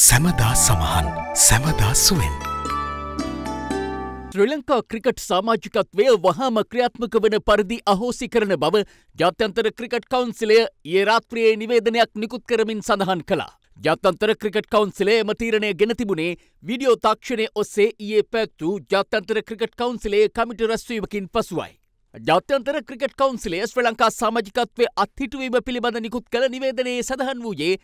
සැමදා සමහන් සැමදා සුවෙන්. ශ්‍රී Lanka cricket සාමාජිකත්වය වහාම ක්‍රියාත්මක වන පරිදි අහෝසි කරන බව ජාත්‍යන්තර ක්‍රිකට් කවන්සිලය ඒ රාත්‍රියයේ නිවේදනයක් නිකුත් කරමින් සඳහන් කළා. ජාත්‍යන්තර ක්‍රිකට් කවන්සිලේ එම තීරණය ගෙන තිබුණේ වීඩියෝ තාක්ෂණය ඔස්සේ ඊයේ පැවැත්වූ ජාත්‍යන්තර ක්‍රිකට් කවන්සිලේ කමිටු රැස්වීමකින් පසුවයි. ජත්‍යන්තර ක්‍රිකට් කවන්සිලේ ශ්‍ර ලංකා සාමාජිකත්වය අත්හිටුවීම පිළිබඳ නිකුත් කළ නිවේදනයේ සඳහන් වූයේ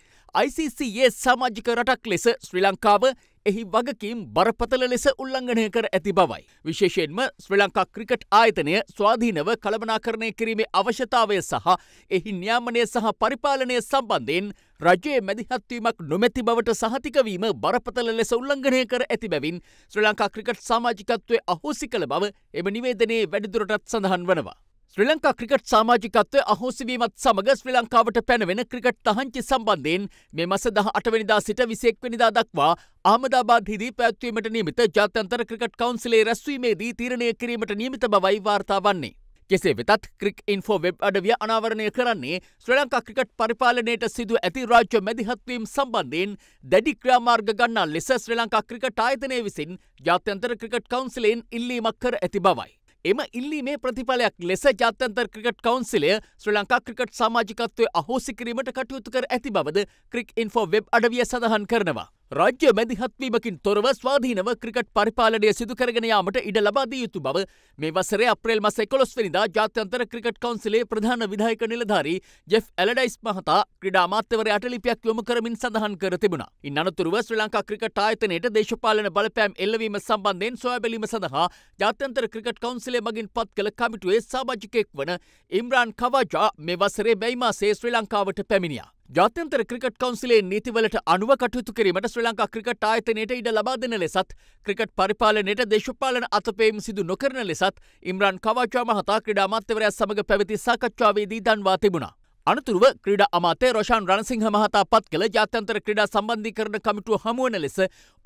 ICCයේ සමාජික රටක් ලෙස ශ්‍රී ලංකාව එහි වගකීම් බරපතල ලෙස උල්ලංඝනය කර ඇති බවයි. විශේෂයෙන්ම ශ්‍රී ලංකා ක්‍රිකට් ආයතනය ස්වාධීනව කළමනාකරණය කිරීමේ අවශ්‍යතාවය සහ එහි න්‍යාමනය සහ පරිපාලනය සම්බන්ධයෙන් රජයේ මැදිහත්වීමක් නොමැති බවට සහතිකවීම බරපතල ලෙස උල්ලංඝනය කර ඇති බැවින් ශ්‍රී ලංකා ක්‍රිකට් සමාජිකත්වය අහෝසි කළ බව එම නිවේදනයේ වැඩිදුරටත් සඳහන් වනවා. ශ්‍රී ලංකා ක්‍රිකට් සාමාජිකත්වය අහෝසිවීමත් සමඟ ශ්‍රී ලංකාවට පැනවෙන ක්‍රිකට් තහංචි සම්බන්ධයෙන් මෙ මස දහ අටවැනිදා සිට විසෙක්වනිදා දක්වා ආමදාබාද හිදී පැත්වීමට නියමිත ජාත්‍යන්තර ක්‍රිකට් කවන්සිලේ රැස්වීමේදී තීරණය කිරීමට නියමිත බවයි වාර්තා වන්නේ. කෙසේ වෙතත් ක්‍රික් ඉන්ෆෝ වෙබ් අඩවිය අනාවරණය කරන්නේ ශ්‍රී ලංකා ක්‍රිකට් පරිපාලනයට සිදුව ඇති රාජ්‍ය මැදිහත්වීම් සම්බන්ධයෙන් දැඩි ක්‍රියාමාර්ග ගන්නා ලෙස ශ්‍රී ලංකා ක්‍රිකට් ආයතනය විසින් ජාත්‍යන්තර ක්‍රිකට් කවුන්සිලයෙන් ඉල්ලීමක් කර ඇති බවයි. එම ඉල්ලීමේ ප්‍රතිඵලයක් ලෙස ජාත්‍යන්තර ක්‍රිකට් කවුන්සිලය ශ්‍රී ලංකා ක්‍රිකට් සමාජිකත්වය අහෝසි කිරීමට කටයුතු කර ඇති බවද ක්‍රික් ඉන්ෆෝ වෙබ් අඩවිය සඳහන් කරනවා. රාජ්‍ය මැදිහත්වීමකින් තොරව ස්වාධීනව ක්‍රිකට් පරිපාලනය සිදුකරගෙන යාමට ඉඩ ලබාදිය යුතු බව මේ වසරේ අප්‍රේල් මස එකොළොස්වනිදා ජාත්‍යන්තර ක්‍රිකට් කවන්සිලේ ප්‍රධාන විධායක නිලධාරී ජෙෆ් ඇලඩයිස් මහතා ක්‍රඩා මාත්‍යවරයට ලිපියක් යොමු කරමින් සඳහන් කර තිබුණා. ඉන් අනතුරුව ශ්‍රී ලංකා ක්‍රිකට් ආයතනයට දේශපාලන බලපෑම් එල්ලවීම සම්බන්ධයෙන් සොයාබැලීම සඳහා ජාත්‍යන්තර ක්‍රිකට් කවන්සිලේ මගින් පත් කළ කමිටුවේ සාමාජිකයෙක් වන ඉම්රාන් කවාජා මේ වසරේ බැයි මාසේ ශ්‍රී ලංකාවට පැමිණියා. ජාත්‍යන්තර ක්‍රිකට් කවන්සිලේ නීතිවලට අනුව කටයුතු කිරීමට ශ්‍රී ලංකා ක්‍රිකට් ආයතනයට ඉඩ ලබා දෙන ලෙසත් ක්‍රිකට් පරිපාලනයට දේශපාලන අතපේම් සිදු නොකරන ලෙසත් ඉම්රන් කවාචා මහතා ක්‍රඩා අමාත්‍යවරයා සමඟ පැවති සාකච්ඡාවේදී දන්වා තිබුණා. අනතුරුව ක්‍රීඩා අමාත්‍ය රොෂාන් රණසිංහ මහතා පත් කළ ජාත්‍යන්තර ක්‍රීඩා සම්බන්ධීකරණ කමිටුව හමුවන ලෙස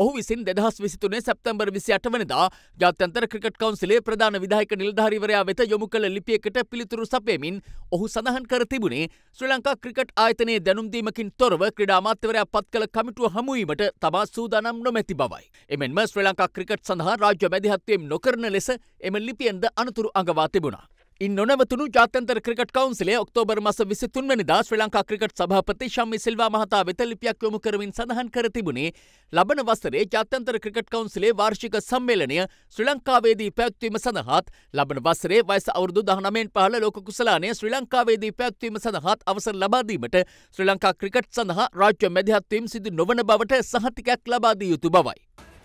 ඔහු විසින් දෙදහස් විසිතුනේ සැප්තැම්බර් විසි අට වනදා ජාත්‍යන්තර ක්‍රිකට් කවන්සිලේ ප්‍රධාන විධායක නිලධාරිවරයා වෙත යොමු කළ ලිපියකට පිළිතුරු සපයමින් ඔහු සඳහන් කර තිබුණේ ශ්‍රී ලංකා ක්‍රිකට් ආයතනයේ දැනුම්දීමකින් තොරව ක්‍රීඩා අමාත්‍යවරයා පත් කළ කමිටුව හමුවීමට තමා සූදානම් නොමැති බවයි. එමෙන්ම ශ්‍රී ලංකා ක්‍රිකට් සඳහා රාජ්‍ය මැදිහත්වීම් නොකරන ලෙස එම ලිපියෙන්ද අනතුරු අඟවා තිබුණා. ඉන් නොනවතුනු ජාත්‍යන්තර ක්‍රිකට් කවුන්සිලේ ඔක්තෝබර් මස විසිතුන්වැනිදා ශ්‍රී ලංකා ක්‍රිකට් සභාපති ශම්මි සිල්වා මහතා වෙත ලිපියක් යොමු කරමින් සඳහන් කර තිබුණේ ලබන වසරේ ජාත්‍යන්තර ක්‍රිකට් කවුන්සිලේ වාර්ෂික සම්මේලනය ශ්‍රී ලංකාවේදී පැවැත්වීම සඳහාත් ලබන වසරේ වයස අවුරුදු 19න් පහළ ලෝක කුසලානය ශ්‍රී ලංකාවේදී පැවැත්වීම සඳහාත් අවසර ලබා දීමට ශ්‍රී ලංකා ක්‍රිකට් සඳහා රාජ්‍ය මැදිහත්වීම් සිදු නොවන බවට සහතිකයක් ලබා දිය යුතු බවයි.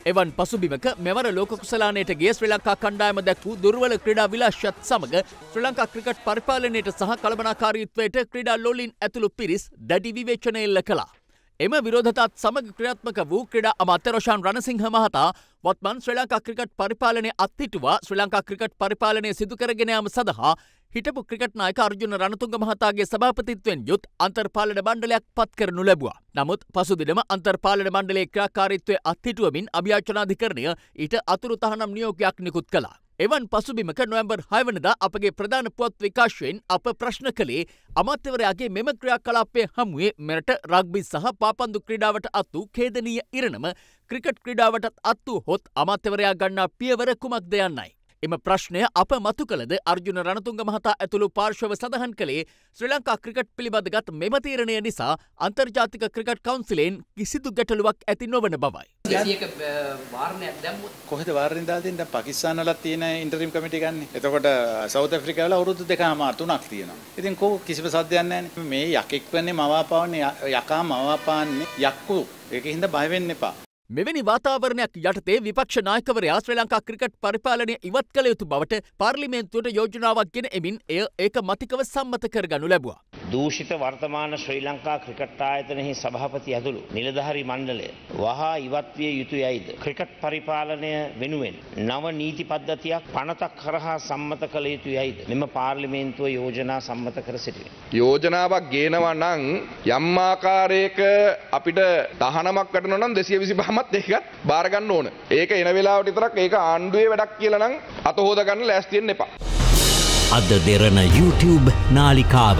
එවන් පසුබිමක මෙවර ලෝකුසලානයට ගේ ශ්‍රී ලංකා කණ්ඩායම දැක් වූ දුර්වල ක්‍රඩා විලාශත් සමඟ ශ්‍රී ලංකා ක්‍රිකට් පරිපාලනයට සහ කළබනාකාරීත්වයට ක්‍රඩා ලොලින් ඇතුළු පිරිස් දැඩි විවේචනය එල්ල කලා. එම විරෝධතාත් සමග ක්‍රියාත්මක වූ ක්‍රඩා අමාත්‍ය රොෂාන් රණසිංහ මහතා වත්මන් ශ්‍රී ලංකා ක්‍රිකට් පරිපාලනය අත්හිටුවා ශ්‍රී ලංකා ක්‍රිකට් පරිපාලනය සිදුකරගෙන යාම සඳහා හිටපු ක්‍රිකට් නායක අර්ජුන රණතුංග මහතාගේ සභාපතිත්වෙන් යුත් අන්තර්පාලන මණ්ඩලයක් පත් කරනු ලැබුවා. නමුත් පසුදිනම අන්තර්පාලන මණ්ඩලයේ ක්‍රියාකාරීත්වය අත්හිටුවමින් අභියාචනාධිකරණය ඊට අතුරු තහනම් නියෝගයක් නිකුත් කළා. එවන් පසුබිමක නොවැම්බර් 6 වෙනිදා අපගේ ප්‍රධාන පුවත් විකාශයෙන් අප ප්‍රශ්න කළේ අමාත්‍යවරයාගේ මෙම ක්‍රියාකලාපය හමුවේ මෙරට රග්බි සහ පාපන්දු ක්‍රීඩාවට අත් වූ ඛේදනීය ඉරණම ක්‍රිකට් ක්‍රීඩාවටත් අත් වූ හොත් අමාත්‍යවරයා ගන්නා පියවර කුමක්ද යන්නයි. එම ප්‍රශ්නය අප මතු කළද අර්ජුන රණතුංග මහතා ඇතුළු පාර්ශව සඳහන් කළේ ශ්‍රී ලංකා ක්‍රිකට් පිළිබඳගත් මෙම තීරණය නිසා අන්තර්ජාතික ක්‍රිකට් කවන්සිලෙන් කිසිදු ගැටලුවක් ඇති නොවන බවයි. කොහෙද වාරණ දාතින්ට පකිස්ානලත් තියෙන ඉන්ටරීම් කමිටි ගන්න එතකොට සෞත ෆ්‍රිකාවල අවුරුදු දෙකම අතුනක් තියෙනවා. ඉතින් කෝ කිසිම සද්‍යයන් නැහැ මේ යකෙක් වෙන්නේ මවාපාවන්නේ යකා මවාපාන්නේ යක්කු ඒක හින්දා බය වෙන්න එපා. මෙවැනි වාතාවරණයක් යටතේ විපක්ෂ නායකවරයා ශ්‍රී ලංකා ක්‍රිකට් පරිපාලනය ඉවත් කළ යුතු බවට පාර්ලිමේන්තුවට යෝජනාවක් ගෙන එමින් එය ඒකමතිකව සම්මත කරගනු ලැබුවා. දූෂිත වර්තමාන ශ්‍රී ලංකා ක්‍රිකට් ආයතනයෙහි සභාපති ඇතුළු නිලධාරි මණ්ඩලය වහා ඉවත් විය යුතුයයිද ක්‍රිකට් පරිපාලනය වෙනුවෙන් නව නීති පද්ධතියක් පනතක් කරහා සම්මත කළ යුතුයයිද මෙම පාර්ලිමේන්තුව යෝජනා සම්මත කර සිටින යෝජනාවක් ගේනවා නම් යම් ආකාරයක අපිට තහනමක් වැටෙනවා නම් 225මත් ඒකත් බාර ගන්න ඕන ඒක එන වෙලාවට විතරක් ඒක ආණ්ඩුවේ වැඩක් කියලා නම් අත හොද ගන්න ලෑස්ති වෙන්න එපා අද දෙරණ YouTube නාලිකාව